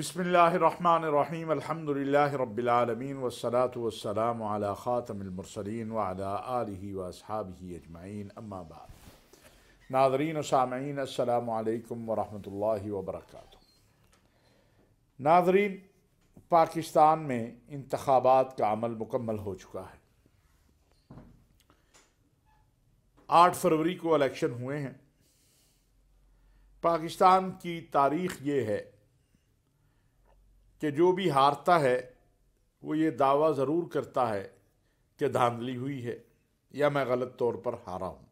बसमीम अल्हम्दुलिल्लाह रब्बिलालमीन वस्सलातु वस्सलाम अला ख़ातमिलमरसलीन व अला आलिहि व अस्हाबिहि अजमाइन अम्मा बाद नाजरीन व सामीन अस्सलाम वालेकुम व रहमतुल्लाहि व बरकातुहू नाजरीन पाकिस्तान में इंतखाबात का अमल मुकम्मल हो चुका है आठ फरवरी को इलेक्शन हुए हैं पाकिस्तान की तारीख ये है कि जो भी हारता है वो ये दावा ज़रूर करता है कि धांधली हुई है या मैं गलत तौर पर हारा हूँ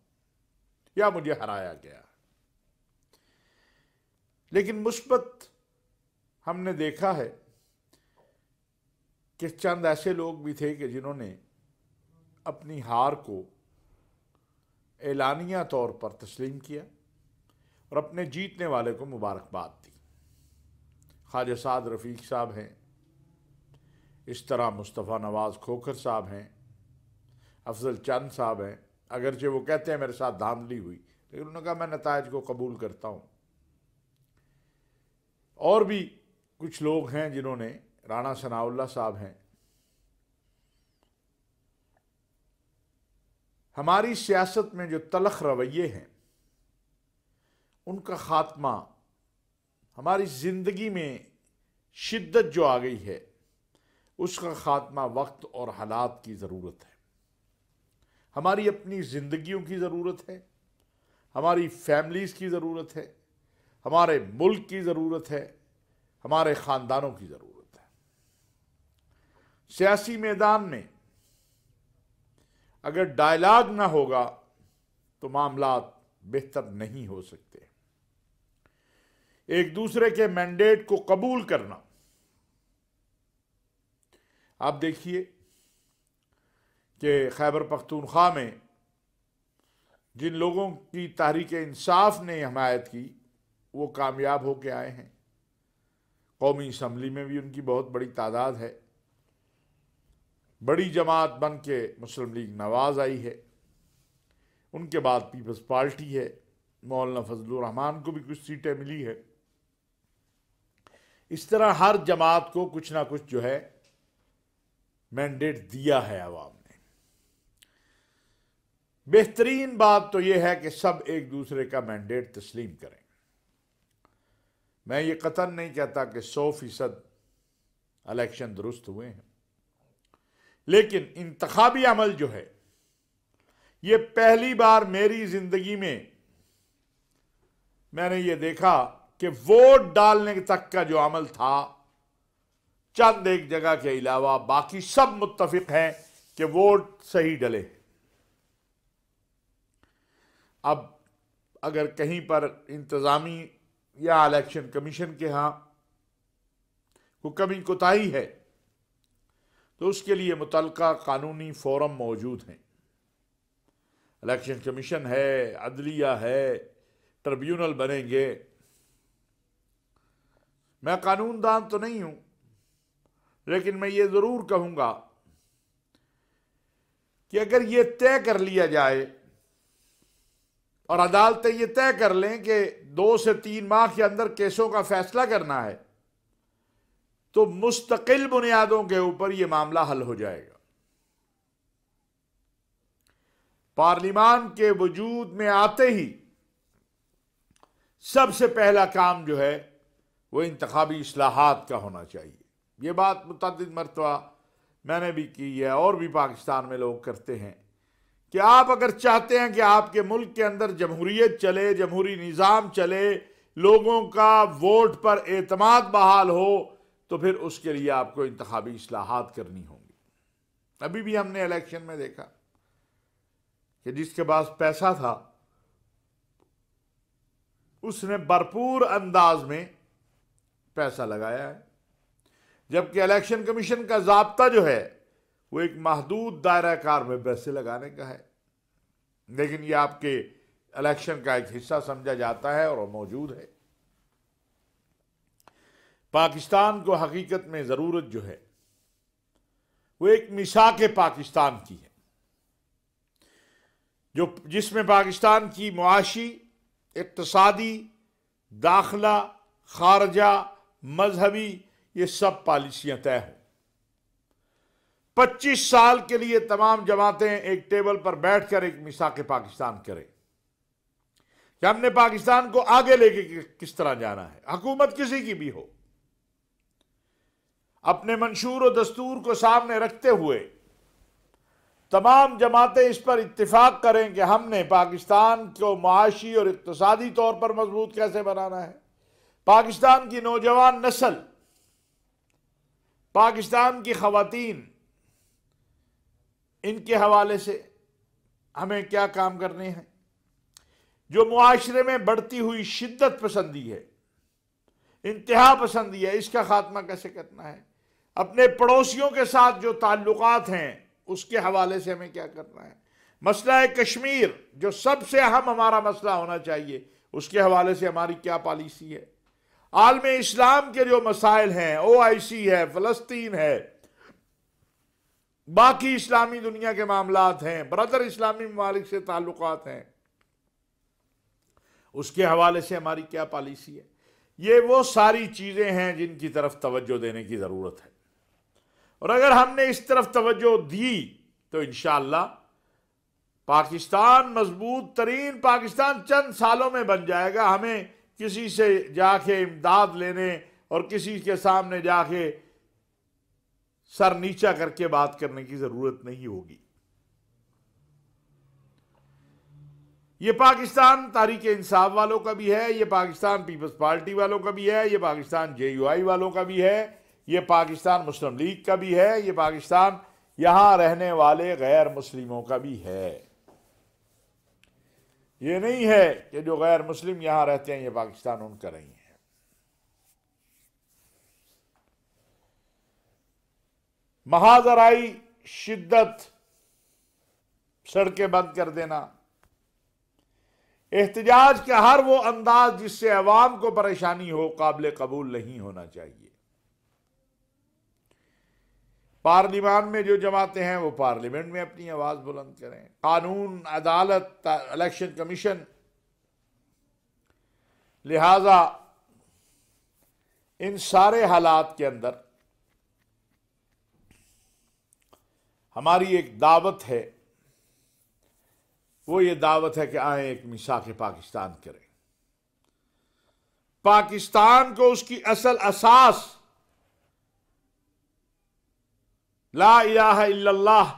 या मुझे हराया गया लेकिन मुस्बत हमने देखा है कि चंद ऐसे लोग भी थे कि जिन्होंने अपनी हार को एलानिया तौर पर तस्लीम किया और अपने जीतने वाले को मुबारकबाद ख्वाजा साद रफ़ीक साहब हैं इस तरह मुस्तफ़ा नवाज़ खोखर साहब हैं अफजल चंद साहब हैं अगरचे वो कहते हैं मेरे साथ धांधली हुई लेकिन उन्होंने कहा मैं नतज को कबूल करता हूँ और भी कुछ लोग हैं जिन्होंने राणा सनाउल्ला साहब हैं हमारी सियासत में जो तलख रवैये हैं उनका ख़ात्मा हमारी ज़िंदगी में शिद्दत जो आ गई है उसका ख़ात्मा वक्त और हालात की ज़रूरत है हमारी अपनी ज़िंदगियों की ज़रूरत है हमारी फैमिलीज़ की ज़रूरत है हमारे मुल्क की ज़रूरत है हमारे ख़ानदानों की ज़रूरत है सियासी मैदान में अगर डायलाग ना होगा तो मामला बेहतर नहीं हो सकते एक दूसरे के मैंडेट को कबूल करना आप देखिए कि खैबर पख्तूनख्वा में जिन लोगों की तहरीक इंसाफ ने हमायत की वो कामयाब होके आए हैं कौमी इसम्बली में भी उनकी बहुत बड़ी तादाद है बड़ी जमात बन के मुस्लिम लीग नवाज आई है उनके बाद पीपल्स पार्टी है मौलाना फजलुर रहमान को भी कुछ सीटें मिली है इस तरह हर जमात को कुछ ना कुछ जो है मैंडेट दिया है आवाम ने बेहतरीन बात तो यह है कि सब एक दूसरे का मैंडेट तस्लीम करें मैं ये कतन नहीं कहता कि सौ फीसद इलेक्शन दुरुस्त हुए हैं लेकिन इंतबी अमल जो है ये पहली बार मेरी ज़िंदगी में मैंने ये देखा कि वोट डालने तक का जो अमल था चंद एक जगह के अलावा बाकी सब मुतफिक हैं कि वोट सही डले अब अगर कहीं पर इंतज़ामी या इलेक्शन कमीशन के यहाँ को कमी कोताही है तो उसके लिए मुतल कानूनी फोरम मौजूद हैं इलेक्शन कमीशन है अदलिया है ट्रिब्यूनल बनेंगे मैं कानून दान तो नहीं हूं लेकिन मैं ये ज़रूर कहूंगा कि अगर ये तय कर लिया जाए और अदालतें ये तय कर लें कि दो से तीन माह के अंदर केसों का फैसला करना है तो मुस्तकिल बुनियादों के ऊपर ये मामला हल हो जाएगा पार्लियामान के वजूद में आते ही सबसे पहला काम जो है वो इंतबी असलाहत का होना चाहिए ये बात मुतद मरतबा मैंने भी की है और भी पाकिस्तान में लोग करते हैं कि आप अगर चाहते हैं कि आपके मुल्क के अंदर जमहूरीत चले जमहूरी निज़ाम चले लोगों का वोट पर अतमाद बहाल हो तो फिर उसके लिए आपको इंतबी असलाहत करनी होंगी अभी भी हमने इलेक्शन में देखा कि जिसके पास पैसा था उसने भरपूर अंदाज में पैसा लगाया है जबकि इलेक्शन कमीशन का जबता जो है वो एक महदूद दायरा कार में पैसे लगाने का है लेकिन ये आपके इलेक्शन का एक हिस्सा समझा जाता है और मौजूद है पाकिस्तान को हकीकत में ज़रूरत जो है वो एक मिसा के पाकिस्तान की है जो जिसमें पाकिस्तान की मुआशी इकतसादी दाखला खारजा मजहबी ये सब पॉलिसियां तय हों पच्चीस साल के लिए तमाम जमातें एक टेबल पर बैठकर एक मिसा के पाकिस्तान करें कि हमने पाकिस्तान को आगे लेके किस तरह जाना है हकूमत किसी की भी हो अपने मंशूर और दस्तूर को सामने रखते हुए तमाम जमातें इस पर इत्तेफाक करें कि हमने पाकिस्तान को माशी और इकतसादी तौर पर मजबूत कैसे बनाना है पाकिस्तान की नौजवान नस्ल पाकिस्तान की खातन इनके हवाले से हमें क्या काम करने हैं जो मुआरे में बढ़ती हुई शिद्दत पसंदी है इंतहा पसंदी है इसका खात्मा कैसे करना है अपने पड़ोसियों के साथ जो ताल्लुकात हैं उसके हवाले से हमें क्या करना है मसला है कश्मीर जो सबसे अहम हमारा मसला होना चाहिए उसके हवाले से हमारी क्या पॉलिसी है आलम इस्लाम के जो मसाइल हैं ओ आई सी है फलस्तीन है बाकी इस्लामी दुनिया के मामला हैं ब्रदर इस्लामी ममालिक से ताल्लुक हैं उसके हवाले से हमारी क्या पॉलिसी है ये वो सारी चीज़ें हैं जिनकी तरफ तवज्जो देने की ज़रूरत है और अगर हमने इस तरफ तवज्जो दी तो इन पाकिस्तान मजबूत तरीन पाकिस्तान चंद सालों में बन जाएगा हमें किसी से जाके इमदाद लेने और किसी के सामने जाके सर नीचा करके बात करने की जरूरत नहीं होगी ये पाकिस्तान तारीख इंसाफ वालों का भी है ये पाकिस्तान पीपल्स पार्टी वालों का भी है ये पाकिस्तान जे यू आई वालों का भी है ये पाकिस्तान मुस्लिम लीग का भी है ये पाकिस्तान यहां रहने वाले गैर मुस्लिमों का भी है ये नहीं है कि जो गैर मुस्लिम यहां रहते हैं ये पाकिस्तान उनका नहीं है महाजराई शिद्दत सड़कें बंद कर देना एहतजाज का हर वो अंदाज जिससे अवाम को परेशानी हो काबिल कबूल नहीं होना चाहिए पार्लिमान में जो जमाते हैं वो पार्लियामेंट में अपनी आवाज़ बुलंद करें कानून अदालत इलेक्शन कमीशन लिहाजा इन सारे हालात के अंदर हमारी एक दावत है वो ये दावत है कि आए एक मिसा के पाकिस्तान करें पाकिस्तान को उसकी असल असास ला इलाह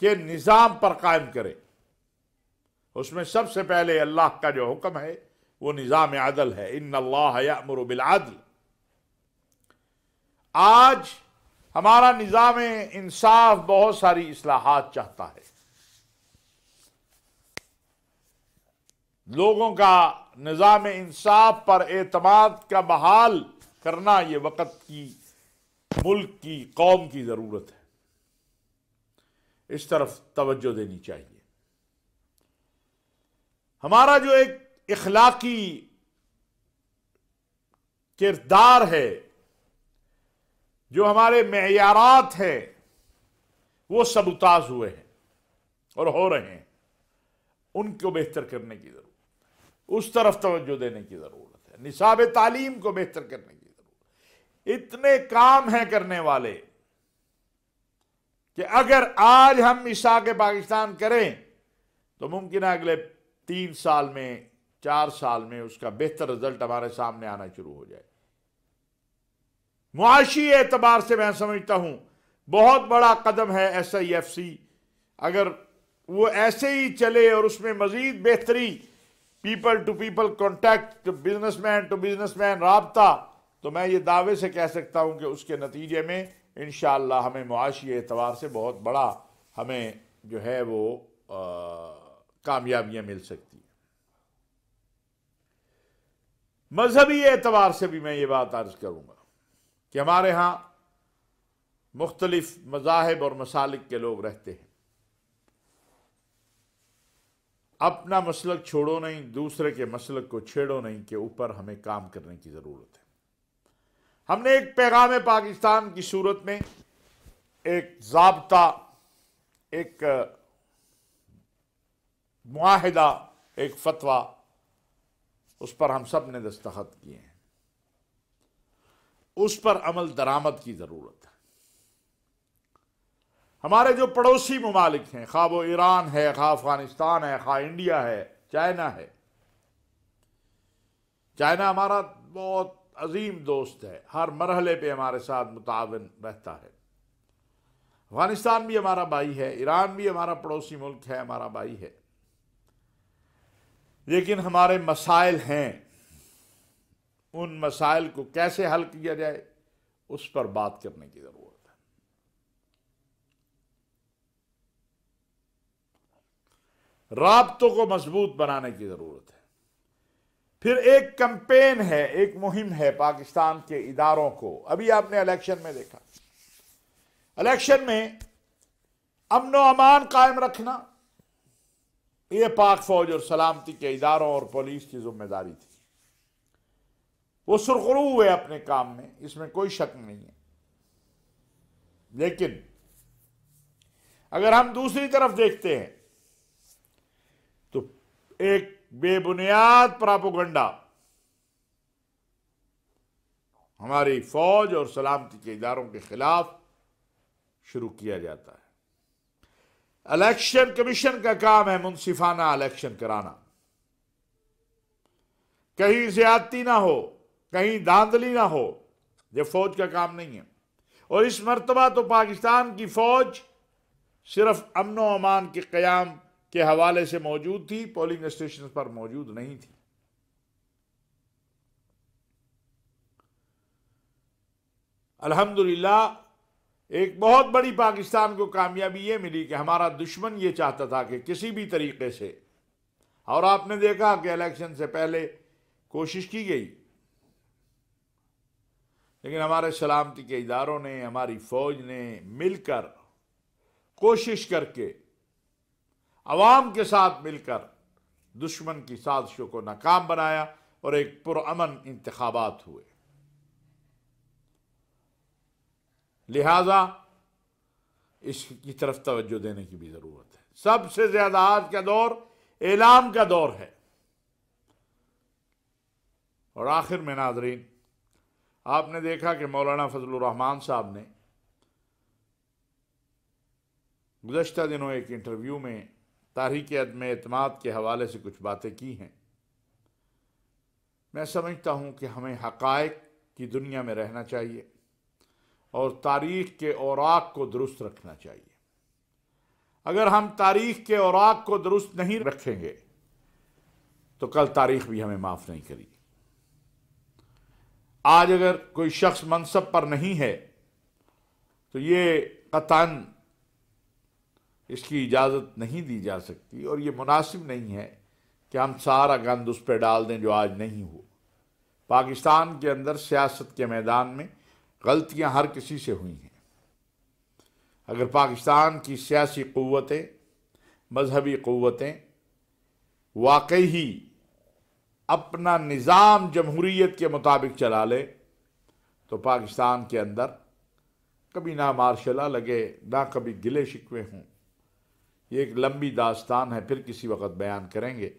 के निज़ाम पर कायम करे उसमें सबसे पहले अल्लाह का जो हुक्म है वो निज़ाम आदल है इन अल्लाह बिलादल आज हमारा निज़ाम इंसाफ बहुत सारी असलाहत चाहता है लोगों का निज़ाम इंसाफ पर एतमाद का बहाल करना ये वक्त की मुल्क की कौम की ज़रूरत है इस तरफ तवज्जो देनी चाहिए हमारा जो एक इखलाकी किरदार है जो हमारे मैारात हैं वो सब उताज हुए हैं और हो रहे हैं उनको बेहतर करने की ज़रूरत उस तरफ तवज्जो देने की ज़रूरत है निसाब तालीम को बेहतर करने इतने काम हैं करने वाले कि अगर आज हम ईशा के पाकिस्तान करें तो मुमकिन है अगले तीन साल में चार साल में उसका बेहतर रिजल्ट हमारे सामने आना शुरू हो जाए मुआशी एतबार से मैं समझता हूं बहुत बड़ा कदम है एस आई एफ सी अगर वो ऐसे ही चले और उसमें मजीद बेहतरी people to people contact businessman to businessman रबता तो मैं ये दावे से कह सकता हूँ कि उसके नतीजे में इन हमें मुआशी एतवार से बहुत बड़ा हमें जो है वो कामयाबियाँ मिल सकती हैं मजहबी एतवार से भी मैं ये बात अर्ज करूँगा कि हमारे यहाँ मुख्तलफ मजाहब और मसालिक के लोग रहते हैं अपना मसलक छोड़ो नहीं दूसरे के मसलक को छेड़ो नहीं के ऊपर हमें काम करने की ज़रूरत है हमने एक पैगाम पाकिस्तान की सूरत में एक जबता एक माहिदा एक फतवा उस पर हम सब ने दस्तखत किए हैं उस पर अमल दरामद की ज़रूरत है हमारे जो पड़ोसी ममालिक हैं खा वो ईरान है खा अफगानिस्तान है खा इंडिया है चाइना है चाइना हमारा बहुत अजीम दोस्त है हर मरहले पे हमारे साथ मुतावन रहता है अफगानिस्तान भी हमारा भाई है ईरान भी हमारा पड़ोसी मुल्क है हमारा भाई है लेकिन हमारे मसाइल हैं उन मसाइल को कैसे हल किया जाए उस पर बात करने की ज़रूरत है रबतों को मजबूत बनाने की ज़रूरत है फिर एक कंपेन है एक मुहिम है पाकिस्तान के इदारों को अभी आपने इलेक्शन में देखा इलेक्शन में अमन अमान कायम रखना ये पाक फौज और सलामती के इदारों और पुलिस की जिम्मेदारी थी वो सुरखरू हुए अपने काम में इसमें कोई शक नहीं है लेकिन अगर हम दूसरी तरफ देखते हैं तो एक बेबुनियाद प्रापोगंडा हमारी फौज और सलामती के इदारों के खिलाफ शुरू किया जाता है इलेक्शन कमीशन का काम है मुनसिफाना इलेक्शन कराना कहीं ज्यादती ना हो कहीं धांधली ना हो यह फौज का काम नहीं है और इस मरतबा तो पाकिस्तान की फौज सिर्फ अमनो अमान के क्याम के हवाले से मौजूद थी पोलिंग स्टेशन पर मौजूद नहीं थी अल्हम्दुलिल्लाह एक बहुत बड़ी पाकिस्तान को कामयाबी ये मिली कि हमारा दुश्मन ये चाहता था कि किसी भी तरीके से और आपने देखा कि इलेक्शन से पहले कोशिश की गई लेकिन हमारे सलामती के इदारों ने हमारी फ़ौज ने मिलकर कोशिश करके आवाम के साथ मिलकर दुश्मन की साजिशों को नाकाम बनाया और एक पुरअमन इंतबात हुए लिहाजा इसकी तरफ तवज्जो देने की भी ज़रूरत है सबसे ज़्यादा आज का दौर ऐलान का दौर है और आखिर में नाजरीन आपने देखा कि मौलाना फजल रहमान साहब ने गुजशत दिनों एक इंटरव्यू में तारीख अदम अतमाद के हवाले से कुछ बातें की हैं मैं समझता हूँ कि हमें हकायक की दुनिया में रहना चाहिए और तारीख के औराक को दुरुस्त रखना चाहिए अगर हम तारीख के औराक को दुरुस्त नहीं रखेंगे तो कल तारीख भी हमें माफ़ नहीं करी आज अगर कोई शख्स मनसब पर नहीं है तो ये कतान इसकी इजाज़त नहीं दी जा सकती और ये मुनासिब नहीं है कि हम सारा गंद उस पर डाल दें जो आज नहीं हो पाकिस्तान के अंदर सियासत के मैदान में गलतियां हर किसी से हुई हैं अगर पाकिस्तान की सियासी क़वतें मजहबी क़वतें वाकई ही अपना निज़ाम जमहूरीत के मुताबिक चला ले तो पाकिस्तान के अंदर कभी ना मार्शला लगे ना कभी गिले शिकवे हों ये एक लंबी दास्तान है फिर किसी वक्त बयान करेंगे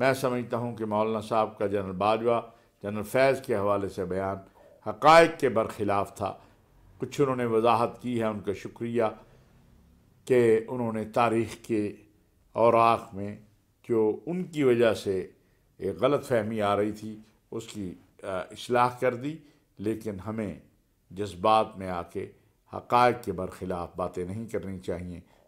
मैं समझता हूँ कि मौलाना साहब का जनरल बाजवा जनरल फैज़ के हवाले से बयान हक़ के बरखिलाफ़ था कुछ उन्होंने वजाहत की है उनका शुक्रिया कि उन्होंने तारीख़ के और आख में जो उनकी वजह से एक गलत फहमी आ रही थी उसकी असलाह कर दी लेकिन हमें जज्बात में आके हक़ के बरखिलाफ़ बातें नहीं करनी चाहिए